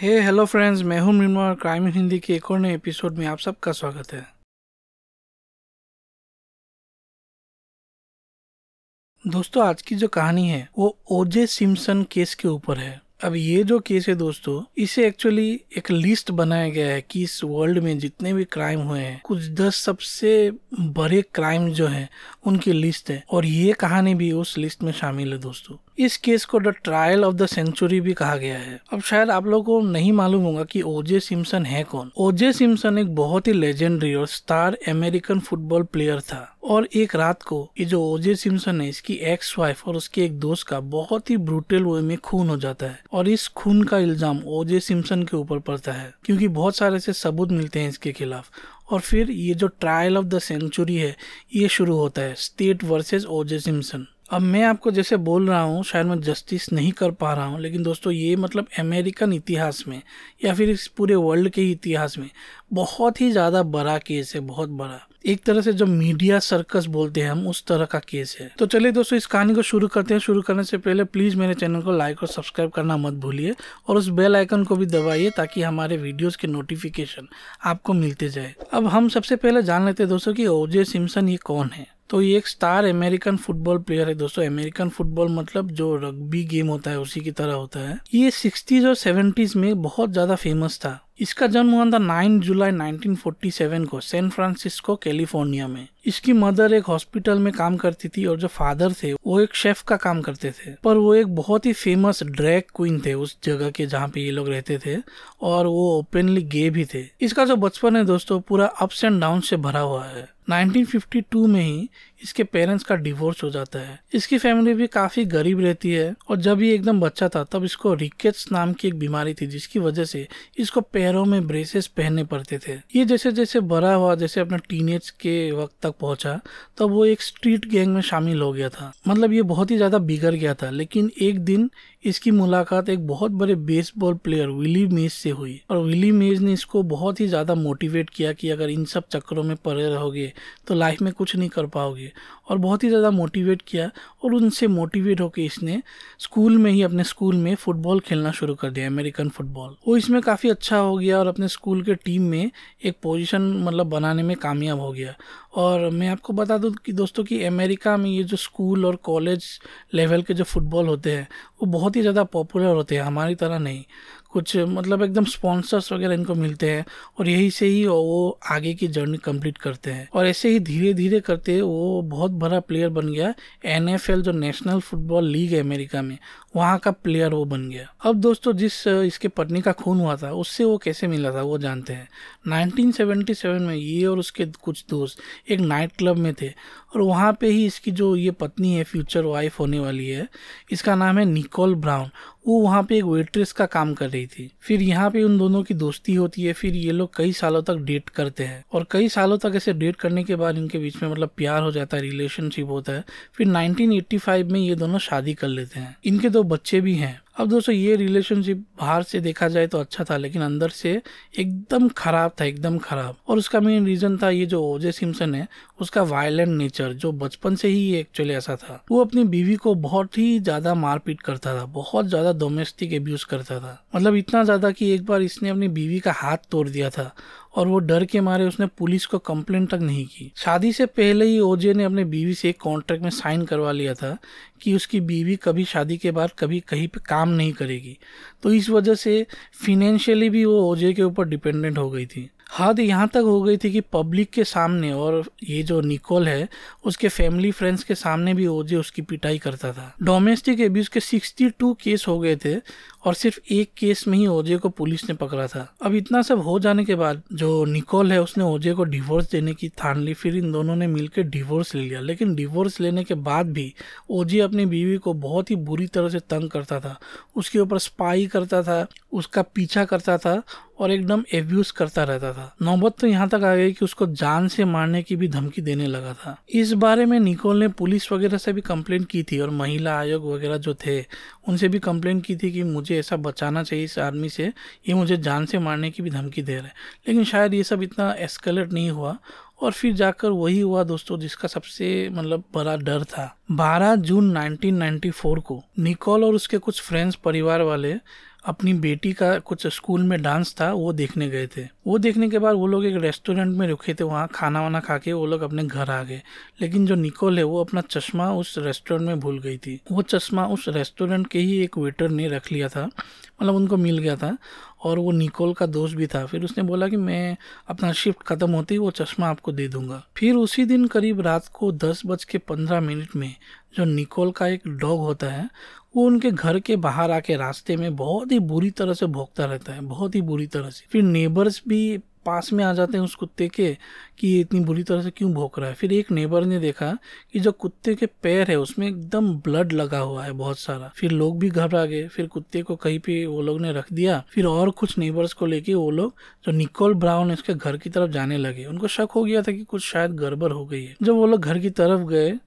हे hello friends मैं हूं और क्राइम इन हिंदी के एक और नए एपिसोड में आप सबका स्वागत है दोस्तों आज की जो कहानी है वो ओजे सिम्सन केस के ऊपर है अब ये जो केस है दोस्तों इसे एक्चुअली एक लिस्ट बनाया गया है कि इस वर्ल्ड में जितने भी क्राइम हुए हैं कुछ दस सबसे बड़े क्राइम जो हैं उनकी लिस्ट है और ये कहानी भी उस लिस्ट में शामिल है दोस्तों इस केस को the trial of the century भी कहा गया है अब शायद आप लोगों को नहीं मालूम होगा कि ओजे सिम्सन है कौन ओजे सिम्सन एक बहुत ही लेजेंडरी और स्टार अमेरिकन फुटबॉल प्लेयर था और एक रात को ये जो ओजे सिम्सन है इसकी एक्स वाइफ और उसके एक दोस्त का बहुत ही ब्रूटल वे में खून हो जाता है और इस खून का इल्जाम ओजे सिम्सन के ऊपर पड़ता है क्योंकि बहुत सारे ऐसे सबूत मिलते हैं इसके खिलाफ और फिर ये जो ट्रायल ऑफ द सेंचुरी है ये शुरू होता है स्टेट वर्सेस ओजे सिम्सन अब मैं आपको जैसे बोल रहा हूँ शायद मैं जस्टिस नहीं कर पा रहा हूँ लेकिन दोस्तों ये मतलब अमेरिकन इतिहास में या फिर इस पूरे वर्ल्ड के इतिहास में बहुत ही ज़्यादा बड़ा केस है बहुत बड़ा एक तरह से जो मीडिया सर्कस बोलते हैं हम उस तरह का केस है तो चलिए दोस्तों इस कहानी को शुरू करते हैं शुरू करने से पहले प्लीज़ मेरे चैनल को लाइक और सब्सक्राइब करना मत भूलिए और उस बेल आइकन को भी दबाइए ताकि हमारे वीडियोस के नोटिफिकेशन आपको मिलते जाए अब हम सबसे पहले जान लेते हैं दोस्तों कि ओजे सिम्सन ये कौन है तो ये एक स्टार अमेरिकन फुटबॉल प्लेयर है दोस्तों अमेरिकन फुटबॉल मतलब जो रग्बी गेम होता है उसी की तरह होता है ये सिक्सटीज और सेवेंटीज में बहुत ज़्यादा फेमस था इसका जन्म हुआ था 9 जुलाई 1947 को सैन फ्रांसिस्को कैलिफोर्निया में इसकी मदर एक हॉस्पिटल में काम करती थी और जो फादर थे वो एक शेफ का काम करते थे पर वो एक बहुत ही फेमस ड्रैग क्वीन थे उस जगह के जहाँ पे ये लोग रहते थे और वो ओपनली गे भी थे इसका जो बचपन है दोस्तों पूरा अप्स एंड डाउन से भरा हुआ है 1952 में ही इसके पेरेंट्स का डिवोर्स हो जाता है इसकी फैमिली भी काफी गरीब रहती है और जब ये एकदम बच्चा था तब इसको रिकेट्स नाम की एक बीमारी थी जिसकी वजह से इसको पैरों में ब्रेसेस पहनने पड़ते थे ये जैसे जैसे बड़ा हुआ जैसे अपने टीनेज के वक्त तक पहुंचा तब वो एक स्ट्रीट गैंग में शामिल हो गया था मतलब ये बहुत ही ज्यादा बिगड़ गया था लेकिन एक दिन इसकी मुलाकात एक बहुत बड़े बेसबॉल प्लेयर विली मेज से हुई और विली मेज ने इसको बहुत ही ज्यादा मोटिवेट किया कि अगर इन सब चक्करों में पड़े रहोगे तो लाइफ में कुछ नहीं कर पाओगे और बहुत ही ज़्यादा मोटिवेट किया और उनसे मोटिवेट होकर इसने स्कूल में ही अपने स्कूल में फ़ुटबॉल खेलना शुरू कर दिया अमेरिकन फ़ुटबॉल वो इसमें काफ़ी अच्छा हो गया और अपने स्कूल के टीम में एक पोजीशन मतलब बनाने में कामयाब हो गया और मैं आपको बता दूँ कि दोस्तों कि अमेरिका में ये जो स्कूल और कॉलेज लेवल के जो फुटबॉल होते हैं वो बहुत ही ज़्यादा पॉपुलर होते हैं हमारी तरह नहीं कुछ मतलब एकदम स्पॉन्सर्स वगैरह इनको मिलते हैं और यही से ही वो आगे की जर्नी कंप्लीट करते हैं और ऐसे ही धीरे धीरे करते वो बहुत बड़ा प्लेयर बन गया एन जो नेशनल फुटबॉल लीग है अमेरिका में वहाँ का प्लेयर वो बन गया अब दोस्तों जिस इसके पत्नी का खून हुआ था उससे वो कैसे मिला था वो जानते हैं 1977 में ये और उसके कुछ दोस्त एक नाइट क्लब में थे और वहाँ पे ही इसकी जो ये पत्नी है फ्यूचर वाइफ होने वाली है इसका नाम है निकोल ब्राउन वो वहाँ पे एक वेट्रेस का काम कर रही थी फिर यहाँ पे उन दोनों की दोस्ती होती है फिर ये लोग कई सालों तक डेट करते हैं और कई सालों तक ऐसे डेट करने के बाद इनके बीच में मतलब प्यार हो जाता है रिलेशनशिप होता है फिर 1985 में ये दोनों शादी कर लेते हैं इनके दो बच्चे भी हैं अब दोस्तों ये रिलेशनशिप बाहर से देखा जाए तो अच्छा था लेकिन अंदर से एकदम खराब था एकदम खराब और उसका मेन रीजन था ये जो ओजे सिमसन है उसका वायलेंट नेचर जो बचपन से ही एक्चुअली ऐसा था वो अपनी बीवी को बहुत ही ज्यादा मारपीट करता था बहुत ज्यादा डोमेस्टिक एब्यूज करता था मतलब इतना ज्यादा कि एक बार इसने अपनी बीवी का हाथ तोड़ दिया था और वो डर के मारे उसने पुलिस को कंप्लेन तक नहीं की शादी से पहले ही ओजे ने अपने बीवी से एक कॉन्ट्रैक्ट में साइन करवा लिया था कि उसकी बीवी कभी शादी के बाद कभी कहीं पे काम नहीं करेगी तो इस वजह से फिनेंशियली भी वो ओजे के ऊपर डिपेंडेंट हो गई थी हद यहाँ तक हो गई थी कि पब्लिक के सामने और ये जो निकोल है उसके फैमिली फ्रेंड्स के सामने भी ओजे उसकी पिटाई करता था डोमेस्टिक एब्यूज के 62 केस हो गए थे और सिर्फ एक केस में ही ओजे को पुलिस ने पकड़ा था अब इतना सब हो जाने के बाद जो निकोल है उसने ओजे को डिवोर्स देने की ठान ली फिर इन दोनों ने मिलकर डिवोर्स ले लिया लेकिन डिवोर्स लेने के बाद भी ओजे अपनी बीवी को बहुत ही बुरी तरह से तंग करता था उसके ऊपर स्पाई करता था उसका पीछा करता था और एकदम एब्यूज करता रहता था नौबत तो यहाँ तक आ गई कि उसको जान से मारने की भी धमकी देने लगा था इस बारे में निकोल ने पुलिस वगैरह से भी कंप्लेंट की थी और महिला आयोग वगैरह जो थे उनसे भी कंप्लेंट की थी कि मुझे मुझे ऐसा बचाना चाहिए इस आर्मी से ये मुझे जान से मारने की भी धमकी दे रहा है लेकिन शायद ये सब इतना एस्केलेट नहीं हुआ और फिर जाकर वही हुआ दोस्तों जिसका सबसे मतलब बड़ा डर था 12 जून 1994 को निकोल और उसके कुछ फ्रेंड्स परिवार वाले अपनी बेटी का कुछ स्कूल में डांस था वो देखने गए थे वो देखने के बाद वो लोग एक रेस्टोरेंट में रुके थे वहाँ खाना वाना खा के वो लोग अपने घर आ गए लेकिन जो निकोल है वो अपना चश्मा उस रेस्टोरेंट में भूल गई थी वो चश्मा उस रेस्टोरेंट के ही एक वेटर ने रख लिया था मतलब उनको मिल गया था और वो निकोल का दोस्त भी था फिर उसने बोला कि मैं अपना शिफ्ट ख़त्म होती वो चश्मा आपको दे दूंगा फिर उसी दिन करीब रात को दस बज के पंद्रह मिनट में जो निकोल का एक डॉग होता है वो उनके घर के बाहर आके रास्ते में बहुत ही बुरी तरह से भोगता रहता है बहुत ही बुरी तरह से फिर नेबर्स भी पास में आ जाते हैं उस कुत्ते के कि ये इतनी बुरी तरह से क्यों भोंक रहा है फिर एक नेबर ने देखा कि जो कुत्ते के पैर है उसमें एकदम ब्लड लगा हुआ है बहुत सारा फिर लोग भी घबरा गए फिर कुत्ते को कहीं पे वो लोग ने रख दिया फिर और कुछ नेबर्स को लेके वो लोग जो निकोल ब्राउन है उसके घर की तरफ जाने लगे उनको शक हो गया था कि कुछ शायद गड़बड़ हो गई है जब वो लोग घर की तरफ गए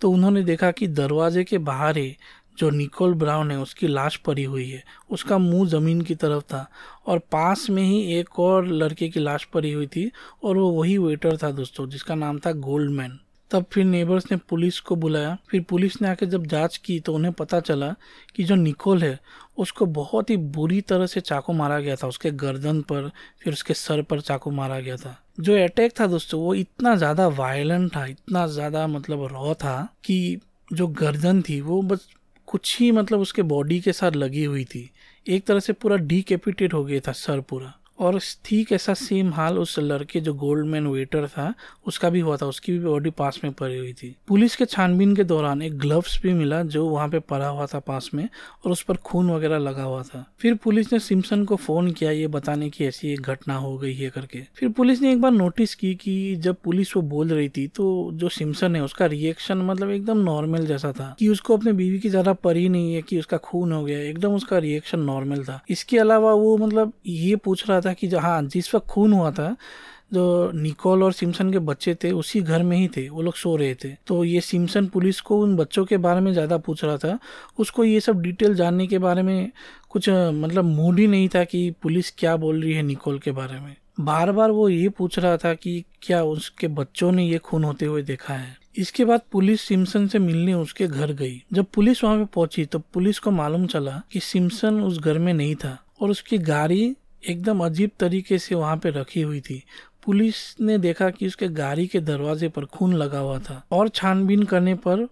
तो उन्होंने देखा कि दरवाजे के बाहर ही जो निकोल ब्राउन है उसकी लाश पड़ी हुई है उसका मुंह ज़मीन की तरफ था और पास में ही एक और लड़के की लाश पड़ी हुई थी और वो वही वेटर था दोस्तों जिसका नाम था गोल्डमैन तब फिर नेबर्स ने पुलिस को बुलाया फिर पुलिस ने आके जब जांच की तो उन्हें पता चला कि जो निकोल है उसको बहुत ही बुरी तरह से चाकू मारा गया था उसके गर्दन पर फिर उसके सर पर चाकू मारा गया था जो अटैक था दोस्तों वो इतना ज़्यादा वायलेंट था इतना ज़्यादा मतलब रॉ था कि जो गर्दन थी वो बस कुछ ही मतलब उसके बॉडी के साथ लगी हुई थी एक तरह से पूरा डीकेपिटेड हो गया था सर पूरा और ठीक ऐसा सेम हाल उस लड़के जो गोल्ड मैन वेटर था उसका भी हुआ था उसकी भी बॉडी पास में पड़ी हुई थी पुलिस के छानबीन के दौरान एक ग्लव्स भी मिला जो वहाँ पे पड़ा हुआ था पास में और उस पर खून वगैरह लगा हुआ था फिर पुलिस ने सिमसन को फोन किया ये बताने की ऐसी एक घटना हो गई है करके फिर पुलिस ने एक बार नोटिस की कि जब पुलिस वो बोल रही थी तो जो सिमसन है उसका रिएक्शन मतलब एकदम नॉर्मल जैसा था कि उसको अपने बीवी की ज्यादा परी नहीं है कि उसका खून हो गया एकदम उसका रिएक्शन नॉर्मल था इसके अलावा वो मतलब ये पूछ रहा था था कि जहाँ जिस वक्त खून हुआ था जो निकोल और सिमसन के बच्चे थे उसी घर में ही थे वो लोग सो रहे थे तो ये सिमसन पुलिस को उन बच्चों के बारे में ज़्यादा पूछ रहा था उसको ये सब डिटेल जानने के बारे में कुछ मतलब मूड ही नहीं था कि पुलिस क्या बोल रही है निकोल के बारे में बार बार वो ये पूछ रहा था कि क्या उसके बच्चों ने ये खून होते हुए देखा है इसके बाद पुलिस सिमसन से मिलने उसके घर गई जब पुलिस वहां पे पहुंची तो पुलिस को मालूम चला कि सिमसन उस घर में नहीं था और उसकी गाड़ी एकदम अजीब तरीके से वहाँ पे रखी हुई थी पुलिस ने देखा कि उसके गाड़ी के दरवाजे पर खून लगा हुआ था और छानबीन करने पर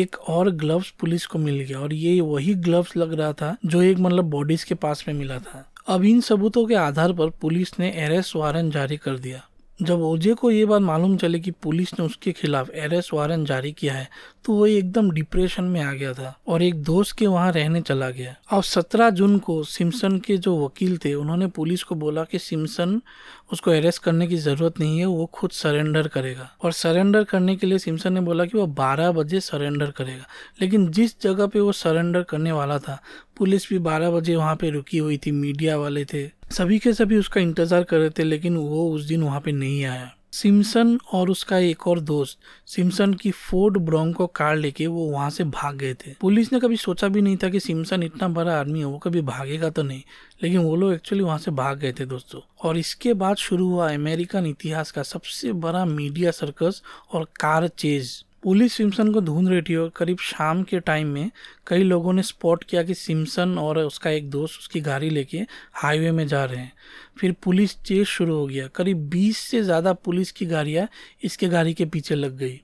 एक और ग्लव्स पुलिस को मिल गया और ये वही ग्लव्स लग रहा था जो एक मतलब बॉडीज के पास में मिला था अब इन सबूतों के आधार पर पुलिस ने अरेस्ट वारंट जारी कर दिया जब ओजे को ये बात मालूम चले कि पुलिस ने उसके खिलाफ अरेस्ट वारंट जारी किया है तो वो एकदम डिप्रेशन में आ गया था और एक दोस्त के वहाँ रहने चला गया और 17 जून को सिमसन के जो वकील थे उन्होंने पुलिस को बोला कि सिम्सन उसको अरेस्ट करने की ज़रूरत नहीं है वो खुद सरेंडर करेगा और सरेंडर करने के लिए सिमसन ने बोला कि वो बारह बजे सरेंडर करेगा लेकिन जिस जगह पे वो सरेंडर करने वाला था पुलिस भी बारह बजे वहाँ पे रुकी हुई थी मीडिया वाले थे सभी के सभी उसका इंतज़ार कर रहे थे लेकिन वो उस दिन वहाँ पे नहीं आया सिमसन और उसका एक और दोस्त सिमसन की फोर्ड ब्रोंको कार लेके वो वहाँ से भाग गए थे पुलिस ने कभी सोचा भी नहीं था कि सिमसन इतना बड़ा आदमी है वो कभी भागेगा तो नहीं लेकिन वो लोग एक्चुअली वहाँ से भाग गए थे दोस्तों और इसके बाद शुरू हुआ अमेरिकन इतिहास का सबसे बड़ा मीडिया सर्कस और कार चेज पुलिस सिम्सन को ढूंढ रही थी और करीब शाम के टाइम में कई लोगों ने स्पॉट किया कि सिम्सन और उसका एक दोस्त उसकी गाड़ी लेके हाईवे में जा रहे हैं फिर पुलिस चेस शुरू हो गया करीब 20 से ज़्यादा पुलिस की गाड़ियाँ इसके गाड़ी के पीछे लग गई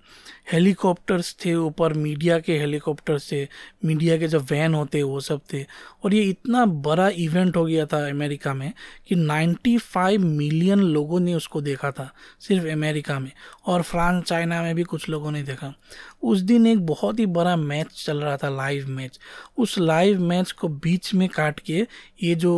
हेलीकॉप्टर्स थे ऊपर मीडिया के हेलीकॉप्टर्स थे मीडिया के जो वैन होते वो सब थे और ये इतना बड़ा इवेंट हो गया था अमेरिका में कि 95 मिलियन लोगों ने उसको देखा था सिर्फ अमेरिका में और फ्रांस चाइना में भी कुछ लोगों ने देखा उस दिन एक बहुत ही बड़ा मैच चल रहा था लाइव मैच उस लाइव मैच को बीच में काट के ये जो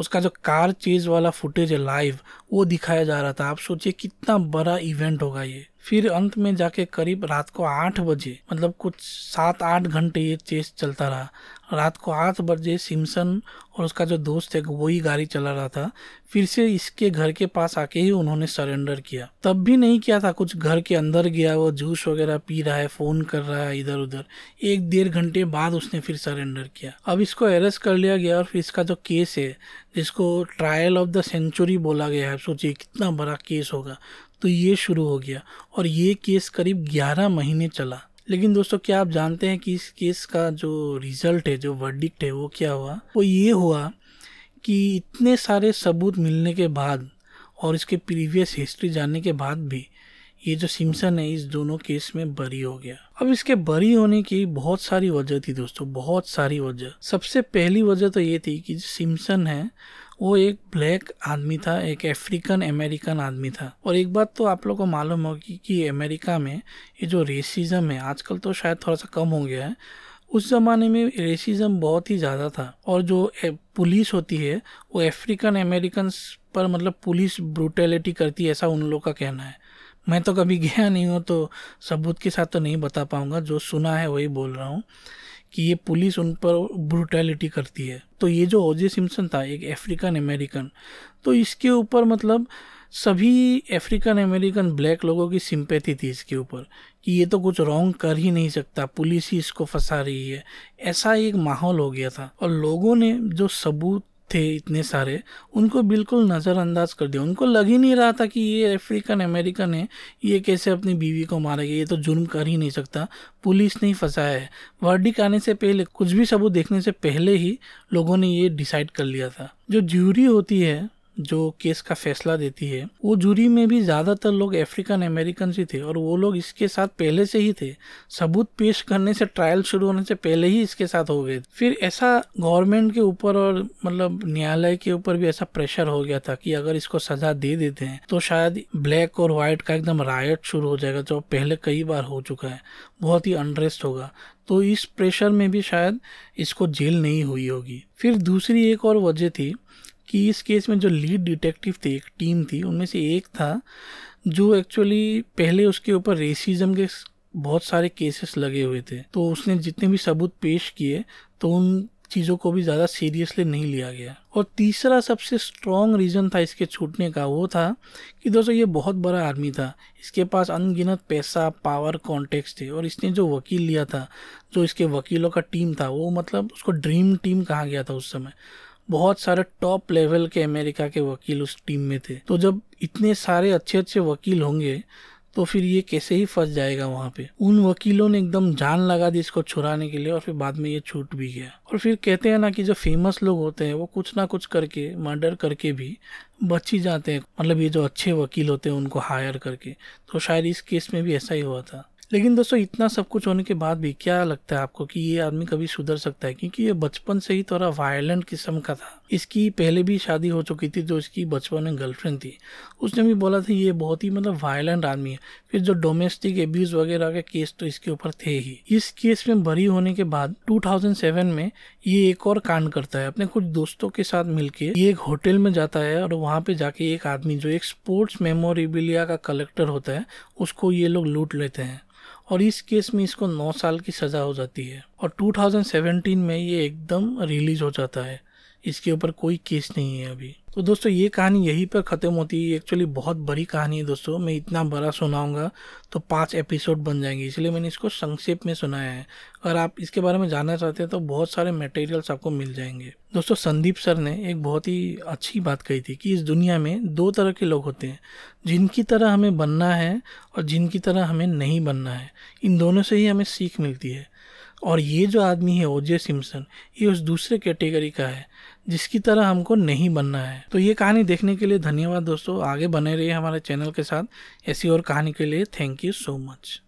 उसका जो कार चेज वाला फुटेज है लाइव वो दिखाया जा रहा था आप सोचिए कितना बड़ा इवेंट होगा ये फिर अंत में जाके करीब रात को आठ बजे मतलब कुछ सात आठ घंटे ये चेस चलता रहा रात को आठ बजे सिमसन और उसका जो दोस्त है वही गाड़ी चला रहा था फिर से इसके घर के पास आके ही उन्होंने सरेंडर किया तब भी नहीं किया था कुछ घर के अंदर गया वो जूस वगैरह पी रहा है फ़ोन कर रहा है इधर उधर एक डेढ़ घंटे बाद उसने फिर सरेंडर किया अब इसको अरेस्ट कर लिया गया और फिर इसका जो केस है जिसको ट्रायल ऑफ द सेंचुरी बोला गया है सोचिए कितना बड़ा केस होगा तो ये शुरू हो गया और ये केस करीब 11 महीने चला लेकिन दोस्तों क्या आप जानते हैं कि इस केस का जो रिजल्ट है जो वर्डिक्ट है वो क्या हुआ वो ये हुआ कि इतने सारे सबूत मिलने के बाद और इसके प्रीवियस हिस्ट्री जानने के बाद भी ये जो सिमसन है इस दोनों केस में बरी हो गया अब इसके बरी होने की बहुत सारी वजह थी दोस्तों बहुत सारी वजह सबसे पहली वजह तो ये थी कि जो है वो एक ब्लैक आदमी था एक अफ्रीकन अमेरिकन आदमी था और एक बात तो आप लोग को मालूम होगी कि अमेरिका में ये जो रेसिज्म है आजकल तो शायद थोड़ा सा कम हो गया है उस ज़माने में रेसिज्म बहुत ही ज़्यादा था और जो पुलिस होती है वो अफ्रीकन अमेरिकन पर मतलब पुलिस ब्रूटेलिटी करती है ऐसा उन लोग का कहना है मैं तो कभी गया नहीं हूँ तो सबूत के साथ तो नहीं बता पाऊँगा जो सुना है वही बोल रहा हूँ कि ये पुलिस उन पर ब्रूटैलिटी करती है तो ये जो ओजे सिम्सन था एक अफ्रीकन अमेरिकन तो इसके ऊपर मतलब सभी अफ्रीकन अमेरिकन ब्लैक लोगों की सिंपैथी थी इसके ऊपर कि ये तो कुछ रॉन्ग कर ही नहीं सकता पुलिस ही इसको फंसा रही है ऐसा एक माहौल हो गया था और लोगों ने जो सबूत थे इतने सारे उनको बिल्कुल नज़रअंदाज कर दिया उनको लग ही नहीं रहा था कि ये अफ्रीकन अमेरिकन है ये कैसे अपनी बीवी को मारेगा ये तो जुर्म कर ही नहीं सकता पुलिस ने ही फंसाया है वर्डिक आने से पहले कुछ भी सबूत देखने से पहले ही लोगों ने ये डिसाइड कर लिया था जो ज्यूरी होती है जो केस का फैसला देती है वो जूरी में भी ज़्यादातर लोग अफ्रीकन अमेरिकन ही थे और वो लोग इसके साथ पहले से ही थे सबूत पेश करने से ट्रायल शुरू होने से पहले ही इसके साथ हो गए फिर ऐसा गवर्नमेंट के ऊपर और मतलब न्यायालय के ऊपर भी ऐसा प्रेशर हो गया था कि अगर इसको सजा दे देते हैं तो शायद ब्लैक और व्हाइट का एकदम रायट शुरू हो जाएगा जो पहले कई बार हो चुका है बहुत ही अनरेस्ट होगा तो इस प्रेशर में भी शायद इसको जेल नहीं हुई होगी फिर दूसरी एक और वजह थी कि इस केस में जो लीड डिटेक्टिव थे एक टीम थी उनमें से एक था जो एक्चुअली पहले उसके ऊपर रेसिज्म के बहुत सारे केसेस लगे हुए थे तो उसने जितने भी सबूत पेश किए तो उन चीज़ों को भी ज़्यादा सीरियसली नहीं लिया गया और तीसरा सबसे स्ट्रॉन्ग रीज़न था इसके छूटने का वो था कि दोस्तों ये बहुत बड़ा आर्मी था इसके पास अनगिनत पैसा पावर कॉन्टेक्ट थे और इसने जो वकील लिया था जो इसके वकीलों का टीम था वो मतलब उसको ड्रीम टीम कहा गया था उस समय बहुत सारे टॉप लेवल के अमेरिका के वकील उस टीम में थे तो जब इतने सारे अच्छे अच्छे वकील होंगे तो फिर ये कैसे ही फंस जाएगा वहाँ पे उन वकीलों ने एकदम जान लगा दी इसको छुड़ाने के लिए और फिर बाद में ये छूट भी गया और फिर कहते हैं ना कि जो फेमस लोग होते हैं वो कुछ ना कुछ करके मर्डर करके भी बच ही जाते हैं मतलब ये जो अच्छे वकील होते हैं उनको हायर करके तो शायद इस केस में भी ऐसा ही हुआ था लेकिन दोस्तों इतना सब कुछ होने के बाद भी क्या लगता है आपको कि ये आदमी कभी सुधर सकता है क्योंकि ये बचपन से ही थोड़ा तो वायलेंट किस्म का था इसकी पहले भी शादी हो चुकी थी जो इसकी बचपन में गर्लफ्रेंड थी उसने भी बोला था ये बहुत ही मतलब वायलेंट आदमी है फिर जो डोमेस्टिक एब्यूज वगैरह के केस तो इसके ऊपर थे ही इस केस में भरी होने के बाद 2007 में ये एक और कांड करता है अपने कुछ दोस्तों के साथ मिल ये एक होटल में जाता है और वहाँ पे जाके एक आदमी जो एक स्पोर्ट्स मेमोरेबिलिया का कलेक्टर होता है उसको ये लोग लूट लेते हैं और इस केस में इसको 9 साल की सज़ा हो जाती है और 2017 में ये एकदम रिलीज हो जाता है इसके ऊपर कोई केस नहीं है अभी तो दोस्तों ये कहानी यहीं पर ख़त्म होती है एक्चुअली बहुत बड़ी कहानी है दोस्तों मैं इतना बड़ा सुनाऊंगा तो पांच एपिसोड बन जाएंगे इसलिए मैंने इसको संक्षेप में सुनाया है अगर आप इसके बारे में जानना चाहते हैं तो बहुत सारे मटेरियल्स आपको मिल जाएंगे दोस्तों संदीप सर ने एक बहुत ही अच्छी बात कही थी कि इस दुनिया में दो तरह के लोग होते हैं जिनकी तरह हमें बनना है और जिनकी तरह हमें नहीं बनना है इन दोनों से ही हमें सीख मिलती है और ये जो आदमी है ओजे सिम्सन ये उस दूसरे कैटेगरी का है जिसकी तरह हमको नहीं बनना है तो ये कहानी देखने के लिए धन्यवाद दोस्तों आगे बने रहिए हमारे चैनल के साथ ऐसी और कहानी के लिए थैंक यू सो मच